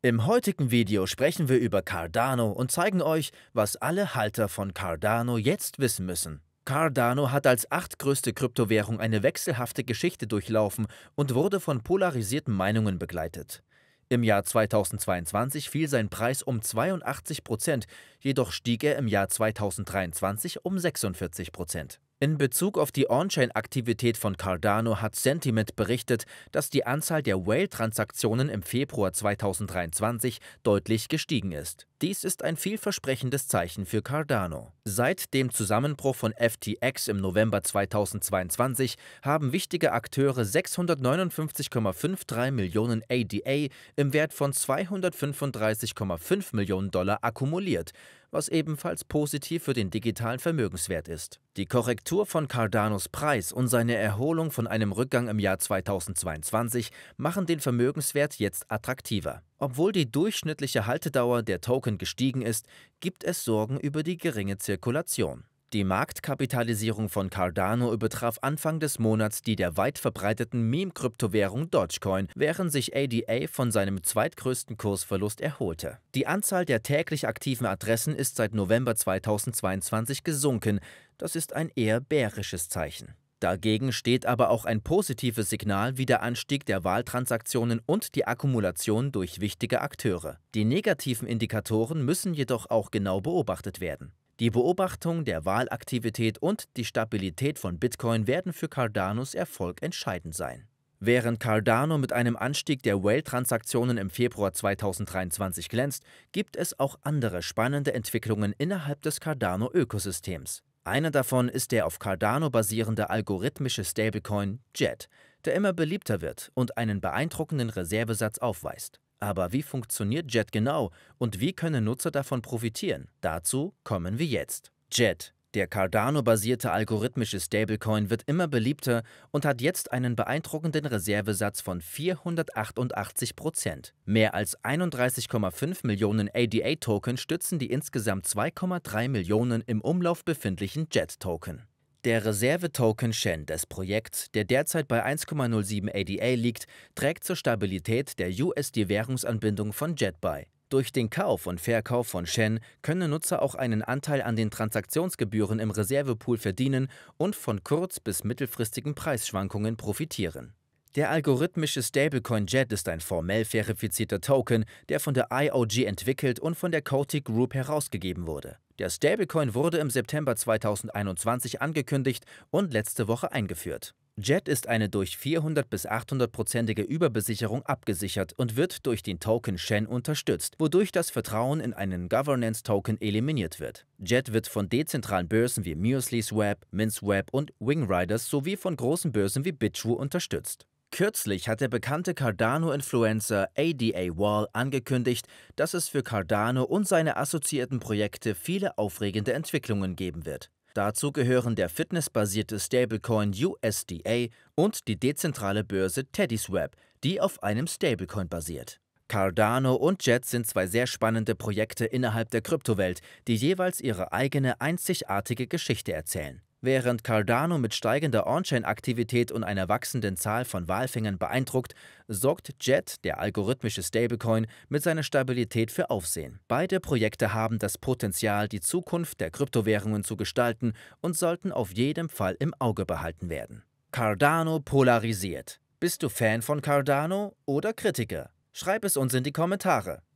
Im heutigen Video sprechen wir über Cardano und zeigen euch, was alle Halter von Cardano jetzt wissen müssen. Cardano hat als achtgrößte Kryptowährung eine wechselhafte Geschichte durchlaufen und wurde von polarisierten Meinungen begleitet. Im Jahr 2022 fiel sein Preis um 82 Prozent, jedoch stieg er im Jahr 2023 um 46 Prozent. In Bezug auf die On-Chain-Aktivität von Cardano hat Sentiment berichtet, dass die Anzahl der Whale-Transaktionen im Februar 2023 deutlich gestiegen ist. Dies ist ein vielversprechendes Zeichen für Cardano. Seit dem Zusammenbruch von FTX im November 2022 haben wichtige Akteure 659,53 Millionen ADA im Wert von 235,5 Millionen Dollar akkumuliert was ebenfalls positiv für den digitalen Vermögenswert ist. Die Korrektur von Cardanos Preis und seine Erholung von einem Rückgang im Jahr 2022 machen den Vermögenswert jetzt attraktiver. Obwohl die durchschnittliche Haltedauer der Token gestiegen ist, gibt es Sorgen über die geringe Zirkulation. Die Marktkapitalisierung von Cardano übertraf Anfang des Monats die der weit verbreiteten Meme-Kryptowährung Dogecoin, während sich ADA von seinem zweitgrößten Kursverlust erholte. Die Anzahl der täglich aktiven Adressen ist seit November 2022 gesunken. Das ist ein eher bärisches Zeichen. Dagegen steht aber auch ein positives Signal wie der Anstieg der Wahltransaktionen und die Akkumulation durch wichtige Akteure. Die negativen Indikatoren müssen jedoch auch genau beobachtet werden. Die Beobachtung der Wahlaktivität und die Stabilität von Bitcoin werden für Cardanos Erfolg entscheidend sein. Während Cardano mit einem Anstieg der Whale-Transaktionen im Februar 2023 glänzt, gibt es auch andere spannende Entwicklungen innerhalb des Cardano-Ökosystems. Einer davon ist der auf Cardano basierende algorithmische Stablecoin JET, der immer beliebter wird und einen beeindruckenden Reservesatz aufweist. Aber wie funktioniert JET genau und wie können Nutzer davon profitieren? Dazu kommen wir jetzt. JET, der Cardano-basierte algorithmische Stablecoin, wird immer beliebter und hat jetzt einen beeindruckenden Reservesatz von 488 Prozent. Mehr als 31,5 Millionen ADA-Token stützen die insgesamt 2,3 Millionen im Umlauf befindlichen JET-Token. Der Reservetoken Shen des Projekts, der derzeit bei 1,07 ADA liegt, trägt zur Stabilität der USD-Währungsanbindung von Jet bei. Durch den Kauf und Verkauf von Shen können Nutzer auch einen Anteil an den Transaktionsgebühren im Reservepool verdienen und von kurz- bis mittelfristigen Preisschwankungen profitieren. Der algorithmische Stablecoin JET ist ein formell verifizierter Token, der von der IOG entwickelt und von der Coty Group herausgegeben wurde. Der Stablecoin wurde im September 2021 angekündigt und letzte Woche eingeführt. JET ist eine durch 400 bis 800-prozentige Überbesicherung abgesichert und wird durch den Token Shen unterstützt, wodurch das Vertrauen in einen Governance-Token eliminiert wird. JET wird von dezentralen Börsen wie MuesliSwap, MintSwap und WingRiders sowie von großen Börsen wie BitTrue unterstützt. Kürzlich hat der bekannte Cardano-Influencer ADA Wall angekündigt, dass es für Cardano und seine assoziierten Projekte viele aufregende Entwicklungen geben wird. Dazu gehören der fitnessbasierte Stablecoin USDA und die dezentrale Börse TeddySwap, die auf einem Stablecoin basiert. Cardano und Jet sind zwei sehr spannende Projekte innerhalb der Kryptowelt, die jeweils ihre eigene einzigartige Geschichte erzählen. Während Cardano mit steigender On-Chain-Aktivität und einer wachsenden Zahl von Walfängern beeindruckt, sorgt Jet, der algorithmische Stablecoin, mit seiner Stabilität für Aufsehen. Beide Projekte haben das Potenzial, die Zukunft der Kryptowährungen zu gestalten und sollten auf jeden Fall im Auge behalten werden. Cardano polarisiert. Bist du Fan von Cardano oder Kritiker? Schreib es uns in die Kommentare.